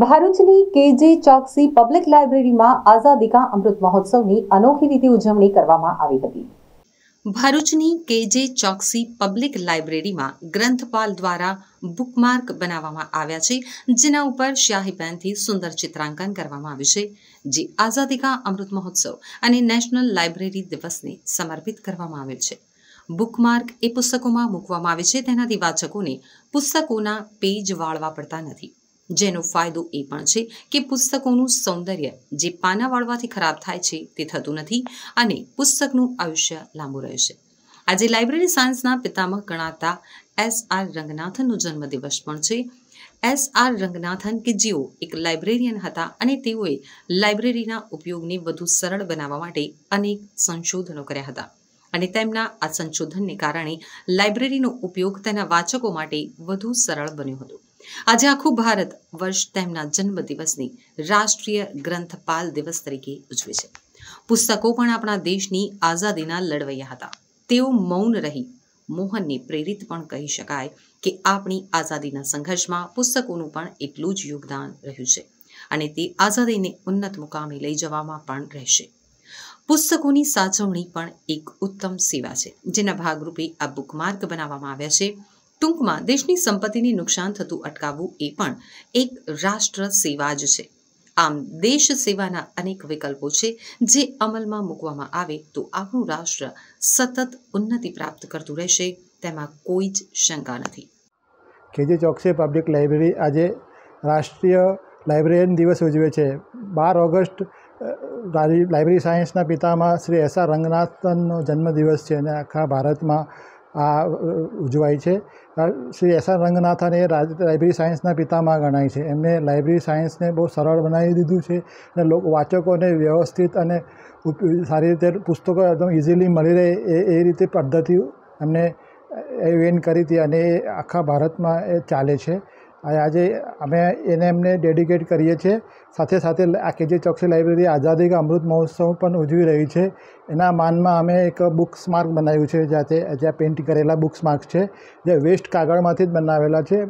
ભરૂચની કેજે ચોકસી પબ્લિક લાઇબ્રેરીમાં આઝાદીકા અમૃત મહોત્સવની અનોખી રીતે ઉજવણી કરવામાં આવી હતી ભરૂચની કેજે ચોકસી પબ્લિક લાઇબ્રેરીમાં ગ્રંથપાલ દ્વારા બુકમાર્ક બનાવવામાં આવ્યા છે જેના ઉપર શાહી પેનથી સુંદર ચિત્રાંકન કરવામાં આવ્યું છે જે આઝાદીકા અમૃત મહોત્સવ અને નેશનલ લાઇબ્રેરી દિવસને સમર્પિત કરવામાં આવેલ છે બુકમાર્ક એ પુસ્તકોમાં મૂકવામાં આવે છે તેનાથી વાચકોને પુસ્તકોના પેજ વાળવા પડતા નથી જેનો ફાયદો એ પણ છે કે પુસ્તકોનું સૌંદર્ય જે પાના વાળવાથી ખરાબ થાય છે તે થતું નથી અને પુસ્તકનું આયુષ્ય લાંબુ રહે છે આજે લાઇબ્રેરી સાયન્સના પિતામહ ગણાતા એસ આર રંગનાથનનો જન્મદિવસ પણ છે એસ આર રંગનાથન કે જેઓ એક લાઇબ્રેરિયન હતા અને તેઓએ લાઇબ્રેરીના ઉપયોગને વધુ સરળ બનાવવા માટે અનેક સંશોધનો કર્યા હતા અને તેમના આ સંશોધનને કારણે લાઇબ્રેરીનો ઉપયોગ તેના વાચકો માટે વધુ સરળ બન્યો હતો આજે આખું ભારત વર્ષ તેમના જન્મદિવસની રાષ્ટ્રીય ગ્રંથપાલ દિવસ તરીકે ઉજવે છે પુસ્તકો પણ આપણા દેશની આઝાદીના લડવૈયા હતા તેઓ મૌન રહી મોહનને પ્રેરિત પણ કહી શકાય કે આપણી આઝાદીના સંઘર્ષમાં પુસ્તકોનું પણ એટલું જ યોગદાન રહ્યું છે અને તે આઝાદીને ઉન્નત મુકામે લઈ જવામાં પણ રહેશે પુસ્તકોની સાચવણી પણ એક ઉત્તમ સેવા છે જેના ભાગરૂપે આ બુકમાર્ક બનાવવામાં આવ્યા છે ટૂંકમાં દેશની સંપત્તિને નુકસાન થતું અટકાવવું એ પણ એક રાષ્ટ્ર સેવા જ છે આમ દેશ સેવાના અનેક વિકલ્પો છે જે અમલમાં મૂકવામાં આવે તો આપણું રાષ્ટ્ર સતત ઉન્નતિ પ્રાપ્ત કરતું રહેશે તેમાં કોઈ જ શંકા નથી કેજે ચોકસે પબ્લિક લાઇબ્રેરી આજે રાષ્ટ્રીય લાઇબ્રેરિયન દિવસ ઉજવે છે બાર ઓગસ્ટ લાઇબ્રેરી સાયન્સના પિતામાં શ્રી એસ આર રંગનાથનનો જન્મદિવસ છે અને આખા ભારતમાં આ ઉજવાય છે શ્રી એસ આર રંગનાથન એ લાઇબ્રેરી સાયન્સના પિતામાં ગણાય છે એમને લાઇબ્રેરી સાયન્સને બહુ સરળ બનાવી દીધું છે અને લોકો વાચકોને વ્યવસ્થિત અને સારી રીતે પુસ્તકો એકદમ ઇઝીલી મળી રહે એ એ રીતે પદ્ધતિ એમને વેન કરી હતી અને એ આખા ભારતમાં એ ચાલે છે આજે અમે એને એમને ડેડિકેટ કરીએ છીએ સાથે સાથે આ જે ચોકસી લાઇબ્રેરી આઝાદી કા અમૃત મહોત્સવ પણ ઉજવી રહી છે એના માનમાં અમે એક બુક સ્માર્ક બનાવ્યું છે જ્યાંથી જ્યાં પેઇન્ટ કરેલા બુક્સ માર્ક છે જે વેસ્ટ કાગળમાંથી જ બનાવેલા છે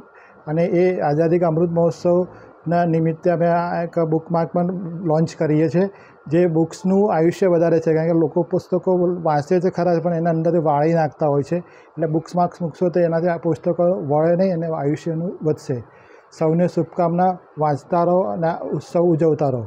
અને એ આઝાદી કા અમૃત મહોત્સવના નિમિત્તે અમે આ એક બુક માર્ક પણ લોન્ચ કરીએ છીએ જે બુક્સનું આયુષ્ય વધારે છે કારણ કે લોકો પુસ્તકો વાંચે છે ખરા પણ એના અંદરથી વાળી નાખતા હોય છે એટલે બુક્સ માર્ક્સ મૂકશો તો એનાથી આ પુસ્તકો વળે નહીં અને આયુષ્યનું વધશે સૌને શુભકામના વાંચતા રહો અને ઉત્સવ ઉજવતા રહો